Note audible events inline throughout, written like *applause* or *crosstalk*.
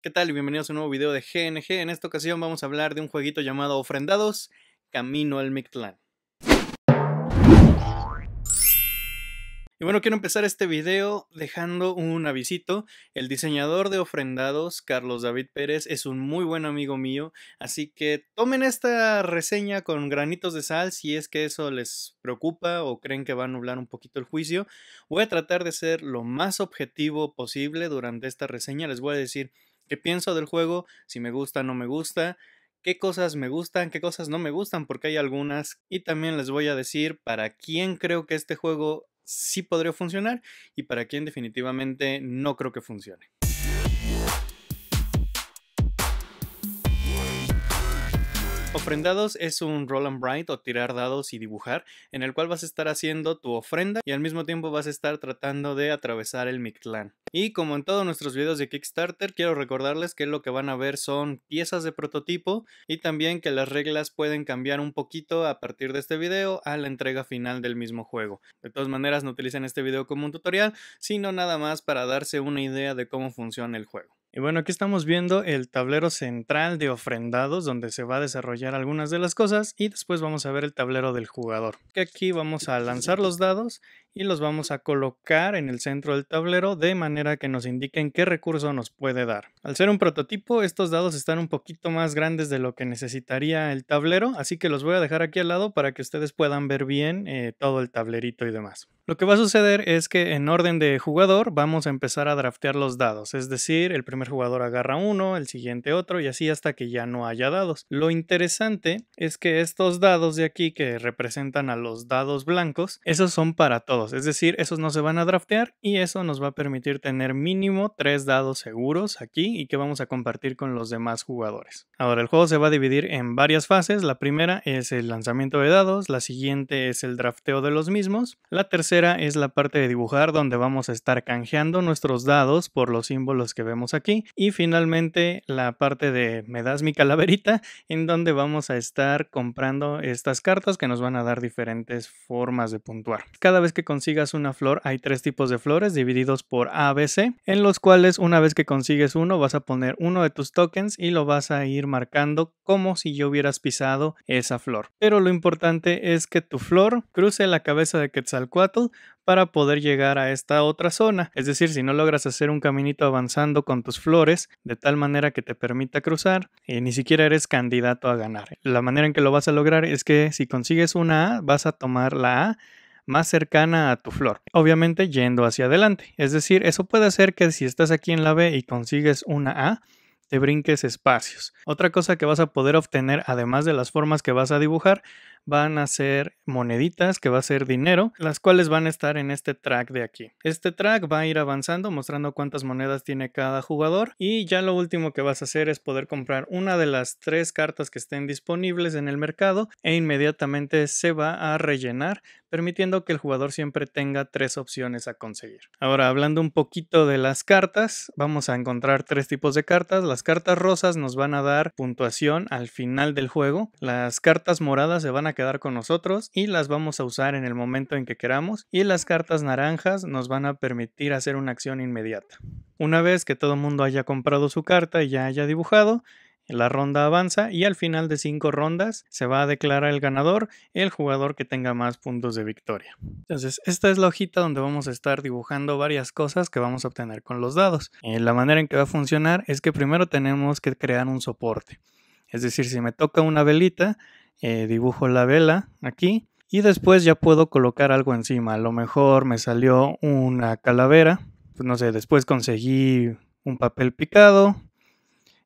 ¿Qué tal? Y Bienvenidos a un nuevo video de GNG. En esta ocasión vamos a hablar de un jueguito llamado Ofrendados, Camino al Mictlán. Y bueno, quiero empezar este video dejando un avisito. El diseñador de ofrendados, Carlos David Pérez, es un muy buen amigo mío, así que tomen esta reseña con granitos de sal si es que eso les preocupa o creen que va a nublar un poquito el juicio. Voy a tratar de ser lo más objetivo posible durante esta reseña. Les voy a decir qué pienso del juego, si me gusta, no me gusta, qué cosas me gustan, qué cosas no me gustan, porque hay algunas. Y también les voy a decir para quién creo que este juego sí podría funcionar y para quién definitivamente no creo que funcione. Ofrendados es un roll and bright o tirar dados y dibujar, en el cual vas a estar haciendo tu ofrenda y al mismo tiempo vas a estar tratando de atravesar el Mictlán. Y como en todos nuestros videos de Kickstarter, quiero recordarles que lo que van a ver son piezas de prototipo y también que las reglas pueden cambiar un poquito a partir de este video a la entrega final del mismo juego. De todas maneras, no utilicen este video como un tutorial, sino nada más para darse una idea de cómo funciona el juego. Y bueno, aquí estamos viendo el tablero central de ofrendados donde se va a desarrollar algunas de las cosas y después vamos a ver el tablero del jugador. Aquí vamos a lanzar los dados y los vamos a colocar en el centro del tablero de manera que nos indiquen qué recurso nos puede dar. Al ser un prototipo, estos dados están un poquito más grandes de lo que necesitaría el tablero, así que los voy a dejar aquí al lado para que ustedes puedan ver bien eh, todo el tablerito y demás. Lo que va a suceder es que en orden de jugador vamos a empezar a draftear los dados, es decir, el primer jugador agarra uno, el siguiente otro y así hasta que ya no haya dados. Lo interesante es que estos dados de aquí que representan a los dados blancos, esos son para todos es decir, esos no se van a draftear y eso nos va a permitir tener mínimo tres dados seguros aquí y que vamos a compartir con los demás jugadores. Ahora, el juego se va a dividir en varias fases. La primera es el lanzamiento de dados, la siguiente es el drafteo de los mismos, la tercera es la parte de dibujar donde vamos a estar canjeando nuestros dados por los símbolos que vemos aquí y finalmente la parte de me das mi calaverita en donde vamos a estar comprando estas cartas que nos van a dar diferentes formas de puntuar. Cada vez que consigas una flor, hay tres tipos de flores divididos por ABC en los cuales una vez que consigues uno vas a poner uno de tus tokens y lo vas a ir marcando como si yo hubieras pisado esa flor. Pero lo importante es que tu flor cruce la cabeza de Quetzalcoatl para poder llegar a esta otra zona. Es decir, si no logras hacer un caminito avanzando con tus flores de tal manera que te permita cruzar, eh, ni siquiera eres candidato a ganar. La manera en que lo vas a lograr es que si consigues una A, vas a tomar la A más cercana a tu flor, obviamente yendo hacia adelante. Es decir, eso puede hacer que si estás aquí en la B y consigues una A, te brinques espacios. Otra cosa que vas a poder obtener, además de las formas que vas a dibujar, van a ser moneditas, que va a ser dinero, las cuales van a estar en este track de aquí. Este track va a ir avanzando mostrando cuántas monedas tiene cada jugador y ya lo último que vas a hacer es poder comprar una de las tres cartas que estén disponibles en el mercado e inmediatamente se va a rellenar permitiendo que el jugador siempre tenga tres opciones a conseguir. Ahora, hablando un poquito de las cartas, vamos a encontrar tres tipos de cartas. Las cartas rosas nos van a dar puntuación al final del juego. Las cartas moradas se van a a quedar con nosotros y las vamos a usar en el momento en que queramos y las cartas naranjas nos van a permitir hacer una acción inmediata. Una vez que todo el mundo haya comprado su carta y ya haya dibujado, la ronda avanza y al final de cinco rondas se va a declarar el ganador el jugador que tenga más puntos de victoria. Entonces, esta es la hojita donde vamos a estar dibujando varias cosas que vamos a obtener con los dados. Eh, la manera en que va a funcionar es que primero tenemos que crear un soporte. Es decir, si me toca una velita, eh, dibujo la vela aquí y después ya puedo colocar algo encima. A lo mejor me salió una calavera, pues, no sé, después conseguí un papel picado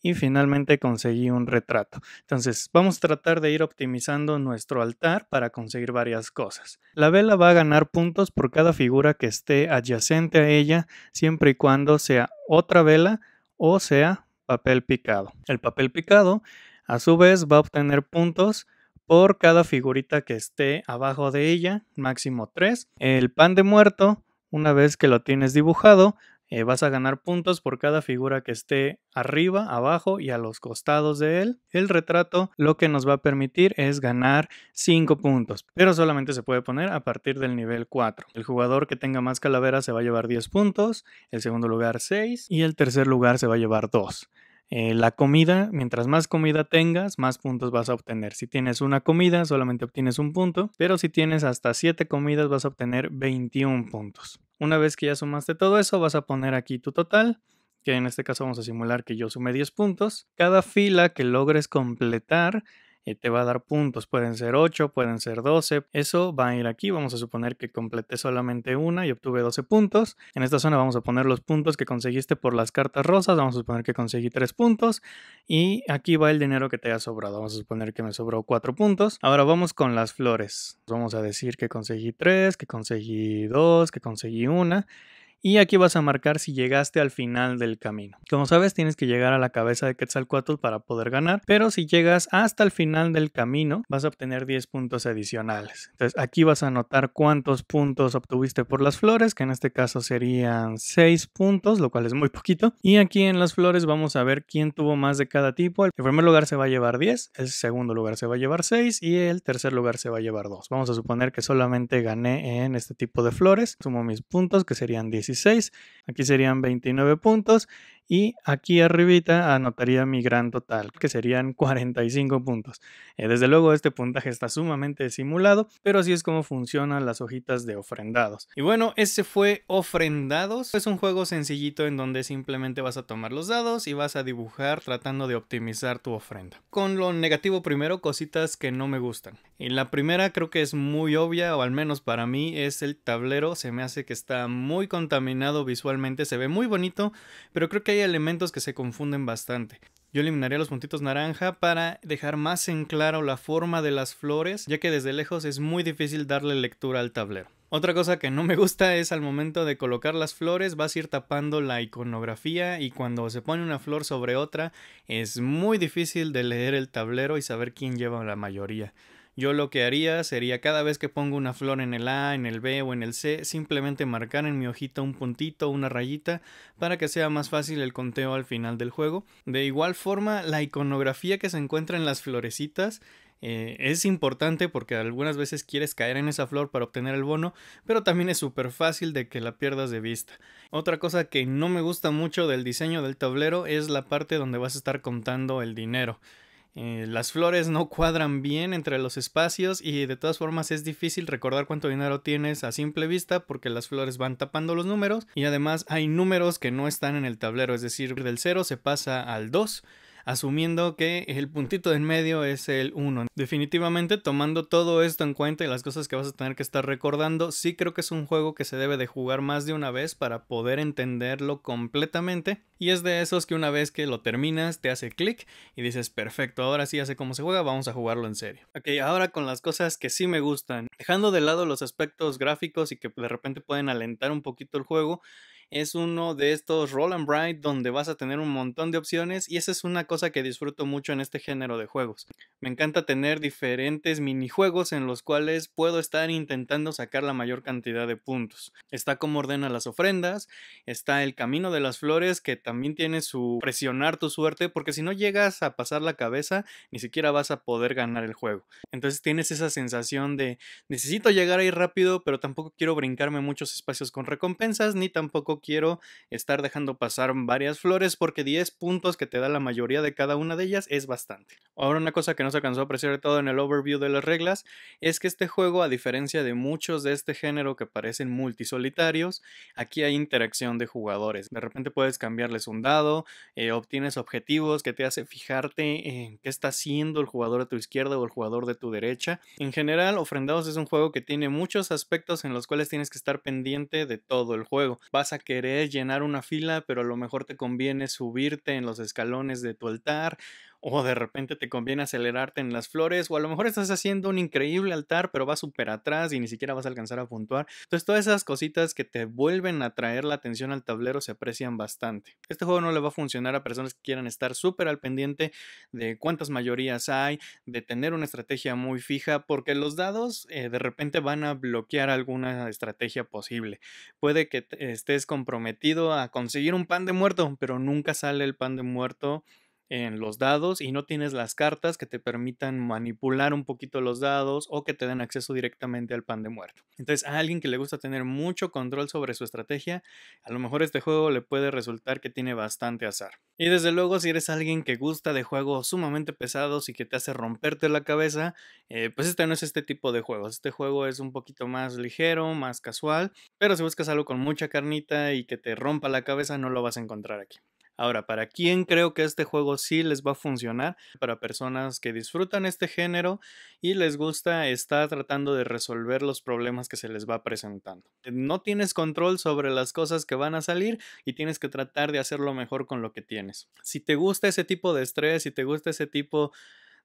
y finalmente conseguí un retrato. Entonces vamos a tratar de ir optimizando nuestro altar para conseguir varias cosas. La vela va a ganar puntos por cada figura que esté adyacente a ella, siempre y cuando sea otra vela o sea papel picado. El papel picado a su vez va a obtener puntos por cada figurita que esté abajo de ella, máximo 3. El pan de muerto, una vez que lo tienes dibujado, eh, vas a ganar puntos por cada figura que esté arriba, abajo y a los costados de él. El retrato lo que nos va a permitir es ganar 5 puntos, pero solamente se puede poner a partir del nivel 4. El jugador que tenga más calaveras se va a llevar 10 puntos, el segundo lugar 6 y el tercer lugar se va a llevar 2. Eh, la comida, mientras más comida tengas, más puntos vas a obtener. Si tienes una comida, solamente obtienes un punto, pero si tienes hasta 7 comidas, vas a obtener 21 puntos. Una vez que ya sumaste todo eso, vas a poner aquí tu total, que en este caso vamos a simular que yo sumé 10 puntos. Cada fila que logres completar y te va a dar puntos. Pueden ser 8, pueden ser 12. Eso va a ir aquí. Vamos a suponer que completé solamente una y obtuve 12 puntos. En esta zona vamos a poner los puntos que conseguiste por las cartas rosas. Vamos a suponer que conseguí 3 puntos. Y aquí va el dinero que te ha sobrado. Vamos a suponer que me sobró 4 puntos. Ahora vamos con las flores. Vamos a decir que conseguí 3, que conseguí 2, que conseguí 1 y aquí vas a marcar si llegaste al final del camino. Como sabes, tienes que llegar a la cabeza de Quetzalcoatl para poder ganar, pero si llegas hasta el final del camino, vas a obtener 10 puntos adicionales. Entonces, aquí vas a anotar cuántos puntos obtuviste por las flores, que en este caso serían 6 puntos, lo cual es muy poquito. Y aquí en las flores vamos a ver quién tuvo más de cada tipo. El primer lugar se va a llevar 10, el segundo lugar se va a llevar 6 y el tercer lugar se va a llevar 2. Vamos a suponer que solamente gané en este tipo de flores. Sumo mis puntos, que serían 10. Aquí serían 29 puntos. Y aquí arribita anotaría mi gran total, que serían 45 *laughs* puntos. Eh, desde luego este puntaje está sumamente simulado, pero así es como funcionan las hojitas de ofrendados. Y bueno, ese fue ofrendados. Es un juego sencillito en donde simplemente vas a tomar los dados y vas a dibujar tratando de optimizar tu ofrenda. Con lo negativo primero, cositas que no me gustan. Y la primera creo que es muy obvia, o al menos para mí, es el tablero. Se me hace que está muy contaminado visualmente, se ve muy bonito, pero creo que hay elementos que se confunden bastante. Yo eliminaría los puntitos naranja para dejar más en claro la forma de las flores, ya que desde lejos es muy difícil darle lectura al tablero. Otra cosa que no me gusta es al momento de colocar las flores vas a ir tapando la iconografía y cuando se pone una flor sobre otra es muy difícil de leer el tablero y saber quién lleva la mayoría. Yo lo que haría sería cada vez que pongo una flor en el A, en el B o en el C, simplemente marcar en mi hojita un puntito, una rayita, para que sea más fácil el conteo al final del juego. De igual forma, la iconografía que se encuentra en las florecitas eh, es importante porque algunas veces quieres caer en esa flor para obtener el bono, pero también es súper fácil de que la pierdas de vista. Otra cosa que no me gusta mucho del diseño del tablero es la parte donde vas a estar contando el dinero. Eh, las flores no cuadran bien entre los espacios y de todas formas es difícil recordar cuánto dinero tienes a simple vista porque las flores van tapando los números y además hay números que no están en el tablero, es decir, del 0 se pasa al 2 asumiendo que el puntito en medio es el 1. Definitivamente, tomando todo esto en cuenta y las cosas que vas a tener que estar recordando, sí creo que es un juego que se debe de jugar más de una vez para poder entenderlo completamente. Y es de esos que una vez que lo terminas, te hace clic y dices, perfecto, ahora sí ya sé cómo se juega, vamos a jugarlo en serio. Ok, ahora con las cosas que sí me gustan, dejando de lado los aspectos gráficos y que de repente pueden alentar un poquito el juego, es uno de estos roll and Bright donde vas a tener un montón de opciones y esa es una cosa que disfruto mucho en este género de juegos. Me encanta tener diferentes minijuegos en los cuales puedo estar intentando sacar la mayor cantidad de puntos. Está como ordena las ofrendas, está el camino de las flores que también tiene su presionar tu suerte porque si no llegas a pasar la cabeza ni siquiera vas a poder ganar el juego. Entonces tienes esa sensación de necesito llegar ahí rápido pero tampoco quiero brincarme muchos espacios con recompensas ni tampoco quiero estar dejando pasar varias flores porque 10 puntos que te da la mayoría de cada una de ellas es bastante. Ahora una cosa que no se alcanzó a apreciar todo en el overview de las reglas es que este juego, a diferencia de muchos de este género que parecen multisolitarios, aquí hay interacción de jugadores. De repente puedes cambiarles un dado, eh, obtienes objetivos que te hace fijarte en qué está haciendo el jugador a tu izquierda o el jugador de tu derecha. En general, Ofrendados es un juego que tiene muchos aspectos en los cuales tienes que estar pendiente de todo el juego. Vas a querés llenar una fila, pero a lo mejor te conviene subirte en los escalones de tu altar o de repente te conviene acelerarte en las flores, o a lo mejor estás haciendo un increíble altar, pero vas súper atrás y ni siquiera vas a alcanzar a puntuar. Entonces todas esas cositas que te vuelven a traer la atención al tablero se aprecian bastante. Este juego no le va a funcionar a personas que quieran estar súper al pendiente de cuántas mayorías hay, de tener una estrategia muy fija, porque los dados eh, de repente van a bloquear alguna estrategia posible. Puede que estés comprometido a conseguir un pan de muerto, pero nunca sale el pan de muerto en los dados y no tienes las cartas que te permitan manipular un poquito los dados o que te den acceso directamente al pan de muerto. Entonces a alguien que le gusta tener mucho control sobre su estrategia, a lo mejor este juego le puede resultar que tiene bastante azar. Y desde luego si eres alguien que gusta de juegos sumamente pesados y que te hace romperte la cabeza, eh, pues este no es este tipo de juegos. Este juego es un poquito más ligero, más casual, pero si buscas algo con mucha carnita y que te rompa la cabeza no lo vas a encontrar aquí. Ahora, ¿para quién creo que este juego sí les va a funcionar? Para personas que disfrutan este género y les gusta estar tratando de resolver los problemas que se les va presentando. No tienes control sobre las cosas que van a salir y tienes que tratar de hacerlo mejor con lo que tienes. Si te gusta ese tipo de estrés, si te gusta ese tipo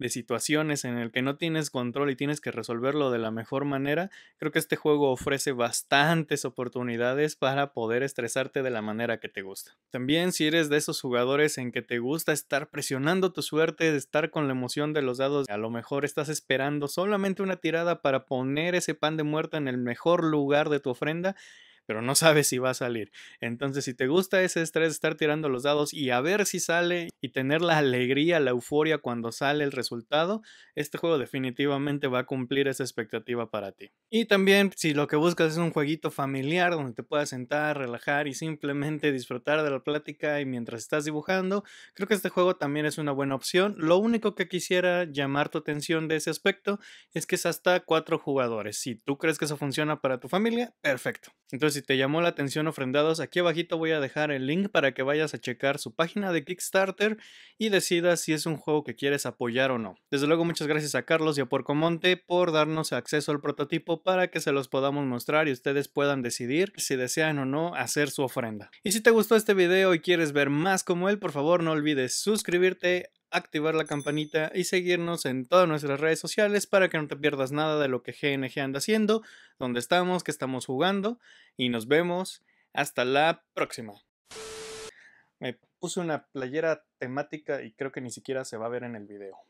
de situaciones en el que no tienes control y tienes que resolverlo de la mejor manera, creo que este juego ofrece bastantes oportunidades para poder estresarte de la manera que te gusta. También si eres de esos jugadores en que te gusta estar presionando tu suerte, estar con la emoción de los dados, a lo mejor estás esperando solamente una tirada para poner ese pan de muerte en el mejor lugar de tu ofrenda, pero no sabes si va a salir. Entonces, si te gusta ese estrés, estar tirando los dados y a ver si sale y tener la alegría, la euforia cuando sale el resultado, este juego definitivamente va a cumplir esa expectativa para ti. Y también, si lo que buscas es un jueguito familiar donde te puedas sentar, relajar y simplemente disfrutar de la plática y mientras estás dibujando, creo que este juego también es una buena opción. Lo único que quisiera llamar tu atención de ese aspecto es que es hasta cuatro jugadores. Si tú crees que eso funciona para tu familia, perfecto. Entonces, si te llamó la atención ofrendados, aquí abajito voy a dejar el link para que vayas a checar su página de Kickstarter y decidas si es un juego que quieres apoyar o no. Desde luego, muchas gracias a Carlos y a Porcomonte por darnos acceso al prototipo para que se los podamos mostrar y ustedes puedan decidir si desean o no hacer su ofrenda. Y si te gustó este video y quieres ver más como él, por favor no olvides suscribirte activar la campanita y seguirnos en todas nuestras redes sociales para que no te pierdas nada de lo que GNG anda haciendo, dónde estamos, que estamos jugando y nos vemos hasta la próxima. Me puse una playera temática y creo que ni siquiera se va a ver en el video.